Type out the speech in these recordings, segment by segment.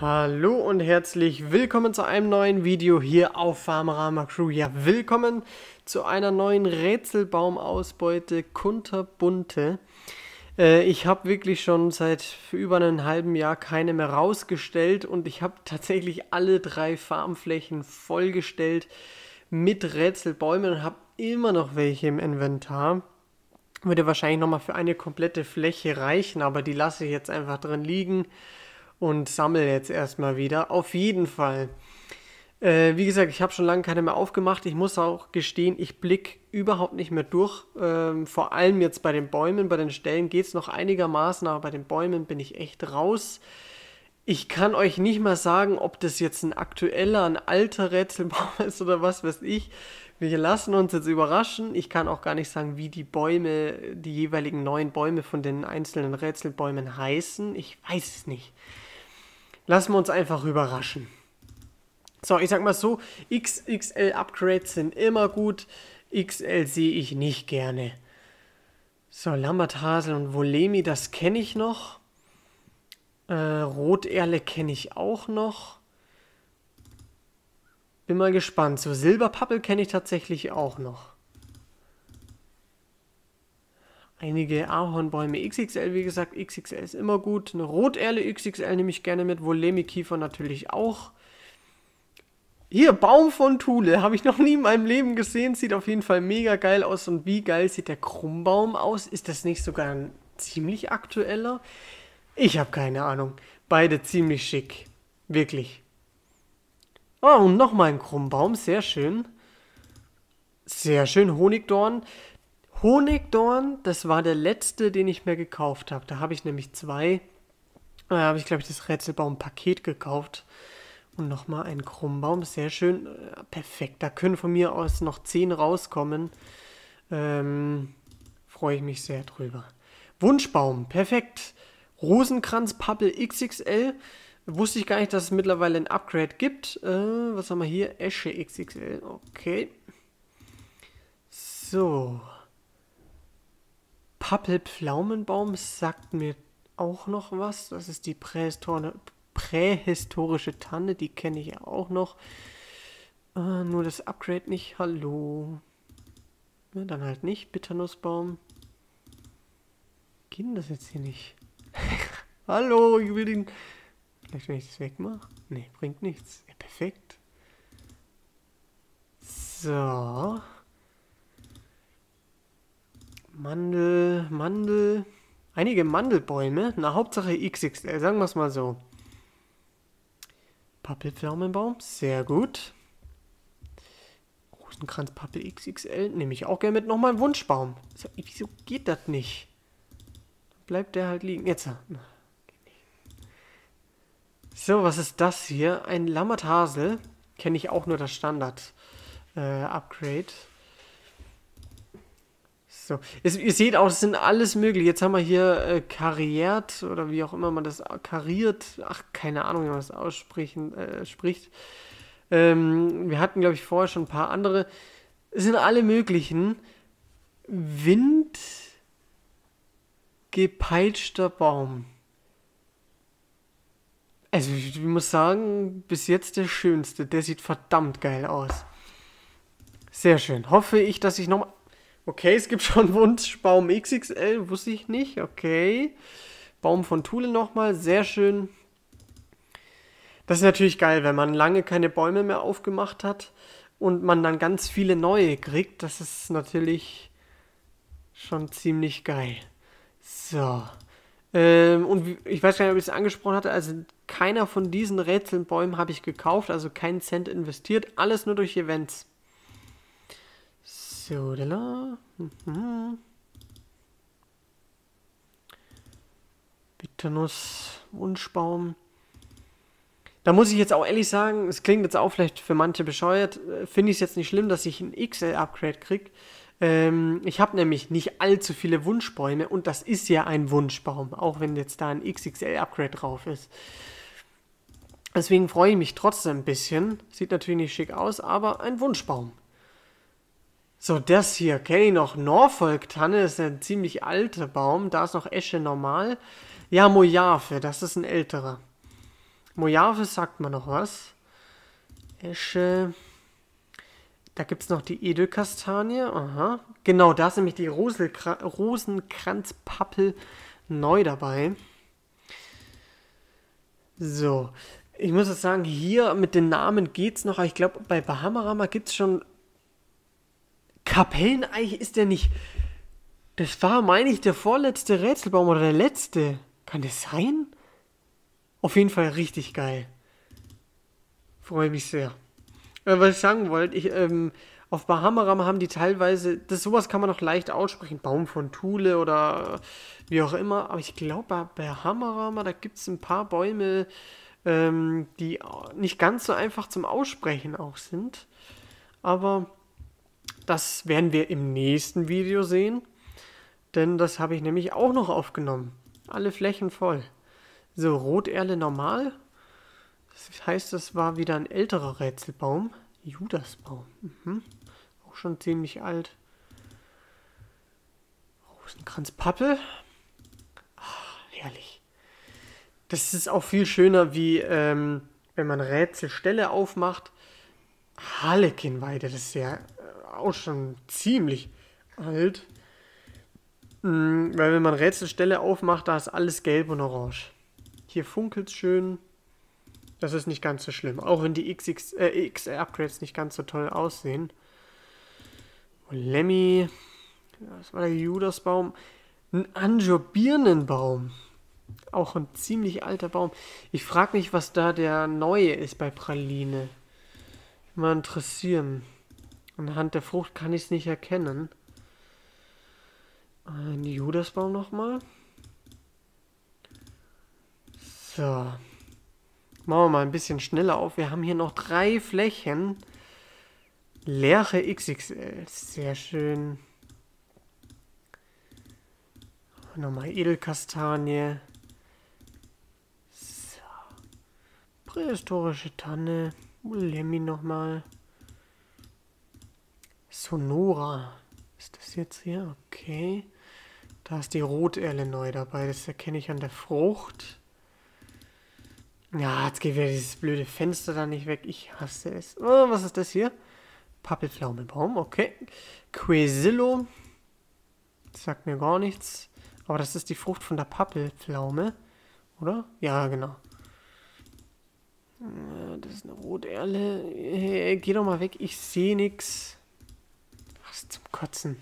Hallo und herzlich willkommen zu einem neuen Video hier auf Farmerama Crew. Ja, willkommen zu einer neuen Rätselbaumausbeute Kunterbunte. Äh, ich habe wirklich schon seit über einem halben Jahr keine mehr rausgestellt und ich habe tatsächlich alle drei Farmflächen vollgestellt mit Rätselbäumen und habe immer noch welche im Inventar. Würde wahrscheinlich nochmal für eine komplette Fläche reichen, aber die lasse ich jetzt einfach drin liegen und sammle jetzt erstmal wieder. Auf jeden Fall. Äh, wie gesagt, ich habe schon lange keine mehr aufgemacht. Ich muss auch gestehen, ich blicke überhaupt nicht mehr durch. Ähm, vor allem jetzt bei den Bäumen, bei den Stellen geht es noch einigermaßen, aber bei den Bäumen bin ich echt raus. Ich kann euch nicht mal sagen, ob das jetzt ein aktueller, ein alter Rätselbaum ist oder was weiß ich. Wir lassen uns jetzt überraschen. Ich kann auch gar nicht sagen, wie die Bäume, die jeweiligen neuen Bäume von den einzelnen Rätselbäumen heißen. Ich weiß es nicht. Lassen wir uns einfach überraschen. So, ich sag mal so, XXL-Upgrades sind immer gut. XL sehe ich nicht gerne. So, Lambert Hasel und Volemi, das kenne ich noch. Äh, Roterle kenne ich auch noch. Bin mal gespannt. So, Silberpappel kenne ich tatsächlich auch noch. einige Ahornbäume XXL, wie gesagt, XXL ist immer gut. Eine Roterle XXL nehme ich gerne mit, Volemi-Kiefer natürlich auch. Hier, Baum von Thule, habe ich noch nie in meinem Leben gesehen, sieht auf jeden Fall mega geil aus. Und wie geil sieht der Krummbaum aus? Ist das nicht sogar ein ziemlich aktueller? Ich habe keine Ahnung. Beide ziemlich schick. Wirklich. Oh, und nochmal ein Krummbaum, sehr schön. Sehr schön, Honigdorn. Honigdorn, das war der letzte, den ich mir gekauft habe. Da habe ich nämlich zwei. Da äh, habe ich, glaube ich, das Rätselbaum-Paket gekauft. Und nochmal ein Krummbaum, sehr schön. Äh, perfekt, da können von mir aus noch zehn rauskommen. Ähm, Freue ich mich sehr drüber. Wunschbaum, perfekt. Rosenkranz Pappel XXL. Wusste ich gar nicht, dass es mittlerweile ein Upgrade gibt. Äh, was haben wir hier? Esche XXL, okay. So, Pappelpflaumenbaum sagt mir auch noch was. Das ist die prähistorische Tanne, die kenne ich ja auch noch. Äh, nur das Upgrade nicht. Hallo. Ja, dann halt nicht. Bitternussbaum. Geht das jetzt hier nicht? Hallo, ich will den... Vielleicht, wenn ich das wegmache? Ne, bringt nichts. Ja, perfekt. So. Mandel, Mandel. Einige Mandelbäume. Na, Hauptsache XXL, sagen wir es mal so. Pappelpflaumenbaum, sehr gut. Rosenkranzpappel XXL nehme ich auch gerne mit. Nochmal einen Wunschbaum. So, wieso geht das nicht? Bleibt der halt liegen. Jetzt. Äh, so, was ist das hier? Ein Lammerthasel. Kenne ich auch nur das Standard-Upgrade. Äh, so. Es, ihr seht auch, es sind alles möglich. Jetzt haben wir hier äh, kariert oder wie auch immer man das kariert. Ach, keine Ahnung, wie man das aussprechen äh, spricht. Ähm, wir hatten, glaube ich, vorher schon ein paar andere. Es sind alle möglichen. Windgepeitschter Baum. Also ich muss sagen, bis jetzt der schönste. Der sieht verdammt geil aus. Sehr schön. Hoffe ich, dass ich nochmal... Okay, es gibt schon Wunschbaum XXL, wusste ich nicht. Okay. Baum von Thule nochmal, sehr schön. Das ist natürlich geil, wenn man lange keine Bäume mehr aufgemacht hat und man dann ganz viele neue kriegt. Das ist natürlich schon ziemlich geil. So. Ähm, und ich weiß gar nicht, ob ich es angesprochen hatte. Also keiner von diesen Rätselbäumen habe ich gekauft, also keinen Cent investiert. Alles nur durch Events. So, da la. Mhm. Bitternuss, Wunschbaum. Da muss ich jetzt auch ehrlich sagen, es klingt jetzt auch vielleicht für manche bescheuert, äh, finde ich es jetzt nicht schlimm, dass ich ein XL-Upgrade kriege. Ähm, ich habe nämlich nicht allzu viele Wunschbäume und das ist ja ein Wunschbaum, auch wenn jetzt da ein XXL-Upgrade drauf ist. Deswegen freue ich mich trotzdem ein bisschen. Sieht natürlich nicht schick aus, aber ein Wunschbaum. So, das hier kenne ich noch. Norfolk-Tanne ist ein ziemlich alter Baum. Da ist noch Esche normal. Ja, Mojave, das ist ein älterer. Mojave sagt man noch was. Esche. Da gibt es noch die Edelkastanie. Aha. Genau, da ist nämlich die Rosenkranzpappel neu dabei. So. Ich muss jetzt sagen, hier mit den Namen geht es noch. ich glaube, bei Bahamarama gibt es schon Kapelleneich ist der nicht. Das war, meine ich, der vorletzte Rätselbaum oder der letzte. Kann das sein? Auf jeden Fall richtig geil. Freue mich sehr. Äh, was ich sagen wollte, ich, ähm, auf Bahamaram haben die teilweise, das sowas kann man noch leicht aussprechen, Baum von Thule oder wie auch immer, aber ich glaube, bei Bahamaram, da gibt es ein paar Bäume, ähm, die nicht ganz so einfach zum Aussprechen auch sind. Aber das werden wir im nächsten Video sehen, denn das habe ich nämlich auch noch aufgenommen. Alle Flächen voll. So, Roterle normal. Das heißt, das war wieder ein älterer Rätselbaum. Judasbaum. Mhm. Auch schon ziemlich alt. Rosenkranzpappel. Ach, herrlich. Das ist auch viel schöner, wie ähm, wenn man Rätselstelle aufmacht. Harlekinweide, das ist ja auch schon ziemlich alt. Mm, weil wenn man Rätselstelle aufmacht, da ist alles gelb und orange. Hier funkelt es schön. Das ist nicht ganz so schlimm. Auch wenn die XX, äh, XR-Upgrades nicht ganz so toll aussehen. Und Lemmy. Das war der Judasbaum. Ein Anjo-Birnenbaum. Auch ein ziemlich alter Baum. Ich frage mich, was da der neue ist bei Praline. Mal interessieren. Anhand der Frucht kann ich es nicht erkennen. Ein Judasbaum nochmal. So. Machen wir mal ein bisschen schneller auf. Wir haben hier noch drei Flächen. Leere XXL. Sehr schön. Nochmal Edelkastanie. So. Prähistorische Tanne. Lemmy nochmal. mal. Sonora. Ist das jetzt hier? Okay. Da ist die Roterle neu dabei. Das erkenne ich an der Frucht. Ja, jetzt geht wieder dieses blöde Fenster da nicht weg. Ich hasse es. Oh, was ist das hier? Pappelpflaumenbaum, okay. Quesillo. sagt mir gar nichts. Aber das ist die Frucht von der Pappelflaume. oder? Ja, genau. Das ist eine Roterle. Hey, äh, geh doch mal weg, ich sehe nichts zum Kotzen.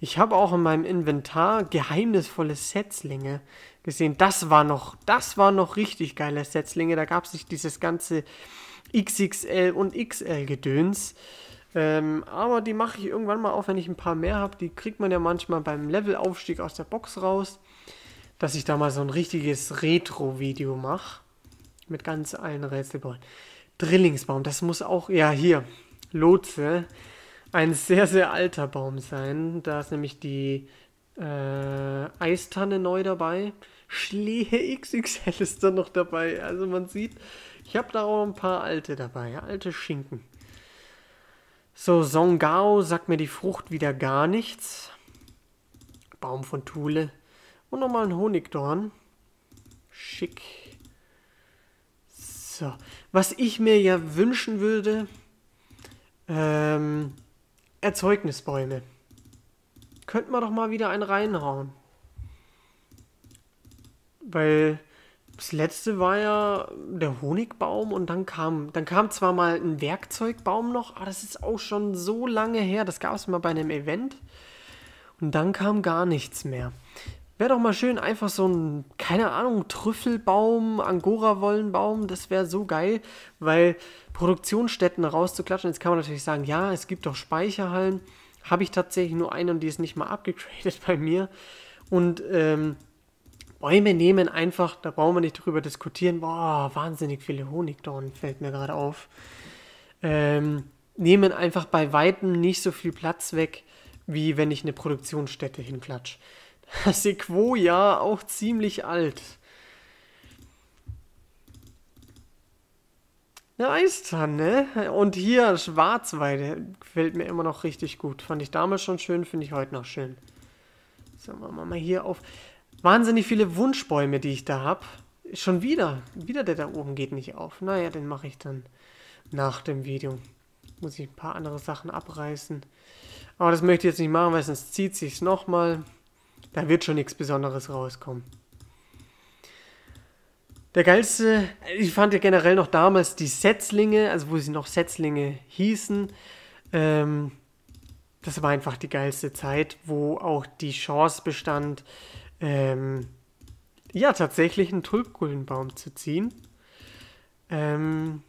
Ich habe auch in meinem Inventar geheimnisvolle Setzlinge gesehen. Das war noch, das war noch richtig geile Setzlinge. Da gab es nicht dieses ganze XXL und XL-Gedöns. Ähm, aber die mache ich irgendwann mal auf, wenn ich ein paar mehr habe. Die kriegt man ja manchmal beim Levelaufstieg aus der Box raus, dass ich da mal so ein richtiges Retro-Video mache. Mit ganz allen Rätselbäumen. Drillingsbaum, das muss auch, ja hier, Lotse ein sehr, sehr alter Baum sein. Da ist nämlich die äh, Eistanne neu dabei. Schlehe XXL ist da noch dabei. Also man sieht, ich habe da auch ein paar alte dabei. Alte Schinken. So, Songao sagt mir die Frucht wieder gar nichts. Baum von Thule. Und nochmal ein Honigdorn. Schick. So, was ich mir ja wünschen würde, ähm, Erzeugnisbäume. Könnten wir doch mal wieder einen reinhauen. Weil das letzte war ja der Honigbaum und dann kam, dann kam zwar mal ein Werkzeugbaum noch, aber das ist auch schon so lange her. Das gab es mal bei einem Event. Und dann kam gar nichts mehr. Wäre doch mal schön, einfach so ein, keine Ahnung, Trüffelbaum, Angora-Wollenbaum, das wäre so geil, weil Produktionsstätten rauszuklatschen, jetzt kann man natürlich sagen, ja, es gibt doch Speicherhallen, habe ich tatsächlich nur eine und die ist nicht mal abgegradet bei mir. Und ähm, Bäume nehmen einfach, da brauchen wir nicht drüber diskutieren, boah, wahnsinnig viele Honigdornen fällt mir gerade auf, ähm, nehmen einfach bei weitem nicht so viel Platz weg, wie wenn ich eine Produktionsstätte hinklatsche. Sequoia, auch ziemlich alt. Eine Eistanne. Und hier Schwarzweide. Gefällt mir immer noch richtig gut. Fand ich damals schon schön, finde ich heute noch schön. So, machen wir mal hier auf. Wahnsinnig viele Wunschbäume, die ich da habe. Schon wieder. Wieder der da oben geht nicht auf. Naja, den mache ich dann nach dem Video. Muss ich ein paar andere Sachen abreißen. Aber das möchte ich jetzt nicht machen, weil sonst zieht sich's nochmal. Da wird schon nichts Besonderes rauskommen. Der geilste, ich fand ja generell noch damals die Setzlinge, also wo sie noch Setzlinge hießen. Ähm, das war einfach die geilste Zeit, wo auch die Chance bestand, ähm, ja, tatsächlich einen Tulpgrünbaum zu ziehen. Ähm,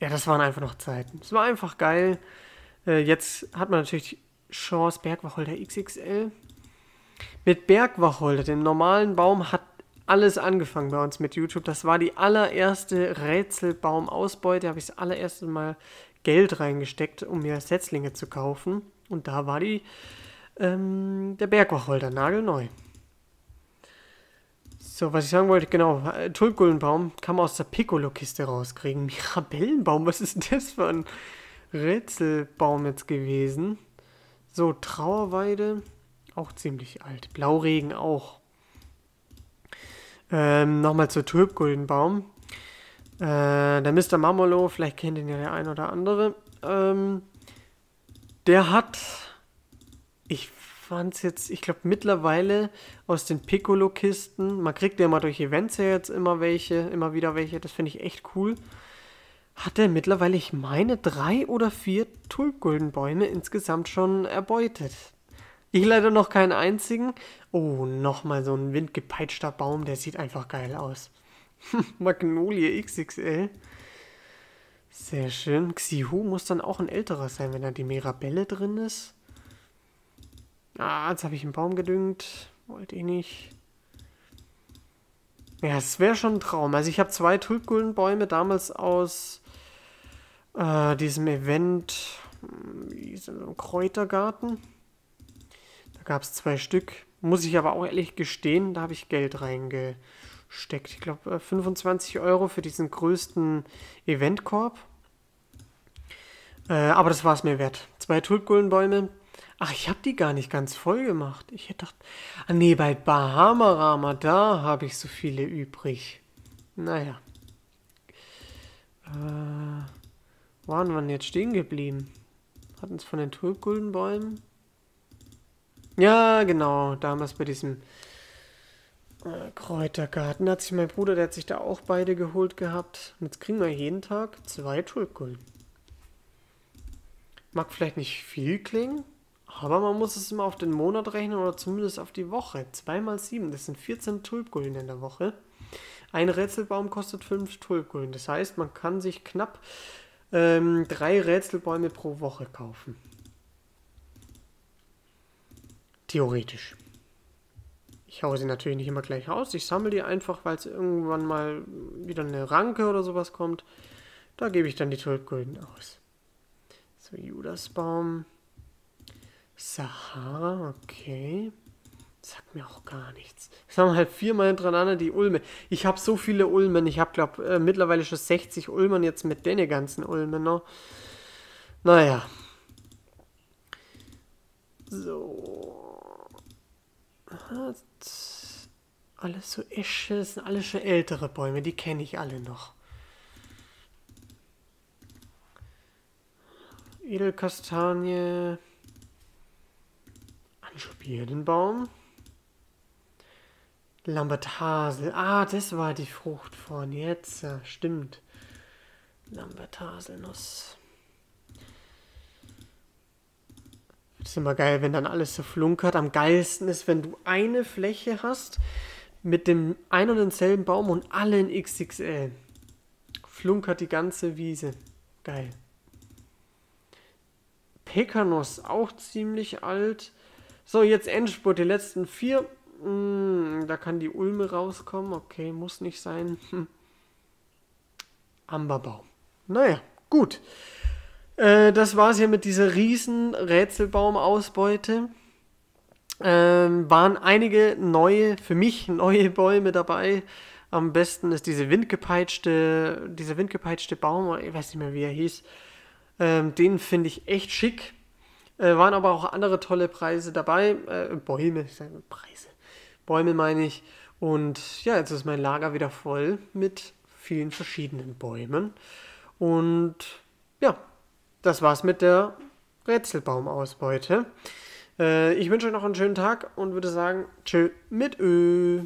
ja, das waren einfach noch Zeiten. Es war einfach geil. Äh, jetzt hat man natürlich Chance Bergwacholder XXL mit Bergwacholder, dem normalen Baum, hat alles angefangen bei uns mit YouTube. Das war die allererste Rätselbaumausbeute. Da habe ich das allererste Mal Geld reingesteckt, um mir Setzlinge zu kaufen. Und da war die, ähm, der Bergwacholder nagelneu. So, was ich sagen wollte, genau, äh, Tulpguldenbaum kann man aus der Piccolo-Kiste rauskriegen. Mirabellenbaum, was ist denn das für ein Rätselbaum jetzt gewesen? So, Trauerweide, auch ziemlich alt. Blauregen auch. Ähm, Nochmal zur Tulpguldenbaum. Äh, der Mr. Marmolo, vielleicht kennt ihn ja der ein oder andere. Ähm, der hat, ich fand es jetzt, ich glaube mittlerweile aus den Piccolo-Kisten, man kriegt ja mal durch Events ja jetzt immer welche, immer wieder welche, das finde ich echt cool. Hat er mittlerweile, ich meine, drei oder vier Tulpguldenbäume insgesamt schon erbeutet. Ich leider noch keinen einzigen. Oh, nochmal so ein windgepeitschter Baum, der sieht einfach geil aus. Magnolie XXL. Sehr schön. Xihu muss dann auch ein älterer sein, wenn da die Mirabelle drin ist. Ah, jetzt habe ich einen Baum gedüngt. Wollte ich nicht. Ja, es wäre schon ein Traum. Also ich habe zwei Tulpguldenbäume damals aus äh, diesem Event, hm, Wie ist diesem Kräutergarten gab es zwei Stück. Muss ich aber auch ehrlich gestehen, da habe ich Geld reingesteckt. Ich glaube 25 äh, Euro für diesen größten Eventkorb. Äh, aber das war es mir wert. Zwei Tulpguldenbäume. Ach, ich habe die gar nicht ganz voll gemacht. Ich hätte gedacht... Ah nee, bei Bahamarama, da habe ich so viele übrig. Naja. Äh, waren wir denn jetzt stehen geblieben? Hatten es von den Tulpguldenbäumen... Ja, genau. Damals bei diesem äh, Kräutergarten hat sich mein Bruder, der hat sich da auch beide geholt gehabt. Und jetzt kriegen wir jeden Tag zwei Tulkullen. Mag vielleicht nicht viel klingen, aber man muss es immer auf den Monat rechnen oder zumindest auf die Woche. 2 mal 7, das sind 14 Tulpgulden in der Woche. Ein Rätselbaum kostet 5 Tulpgulden. Das heißt, man kann sich knapp ähm, drei Rätselbäume pro Woche kaufen. Theoretisch. Ich haue sie natürlich nicht immer gleich raus. Ich sammle die einfach, weil es irgendwann mal wieder eine Ranke oder sowas kommt. Da gebe ich dann die 12 Gulden aus. So, Judasbaum. Sahara, okay. Sagt mir auch gar nichts. Ich haben halt viermal hintereinander die Ulme. Ich habe so viele Ulmen. Ich habe, glaube äh, mittlerweile schon 60 Ulmen jetzt mit den ganzen Ulmen noch. Naja. So. Aha, alles so Esche, das sind alles schon ältere Bäume, die kenne ich alle noch. Edelkastanie, Anschubierdenbaum, Lambert Hasel. Ah, das war die Frucht von Jetzt, stimmt. Lambert Haselnuss. Das ist immer geil, wenn dann alles so flunkert. Am geilsten ist, wenn du eine Fläche hast mit dem ein und denselben Baum und allen XXL. Flunkert die ganze Wiese. Geil. Pekanos, auch ziemlich alt. So, jetzt Endspurt, die letzten vier. Hm, da kann die Ulme rauskommen. Okay, muss nicht sein. Hm. Amberbaum. Naja, gut. Äh, das war es hier mit dieser riesen Rätselbaumausbeute. Ähm, waren einige neue, für mich neue Bäume dabei. Am besten ist diese windgepeitschte, dieser windgepeitschte Baum, ich weiß nicht mehr, wie er hieß. Ähm, den finde ich echt schick. Äh, waren aber auch andere tolle Preise dabei. Äh, Bäume, Preise. Bäume meine ich. Und ja, jetzt ist mein Lager wieder voll mit vielen verschiedenen Bäumen. Und ja, das war's mit der Rätselbaumausbeute. Äh, ich wünsche euch noch einen schönen Tag und würde sagen, tschö mit Ö.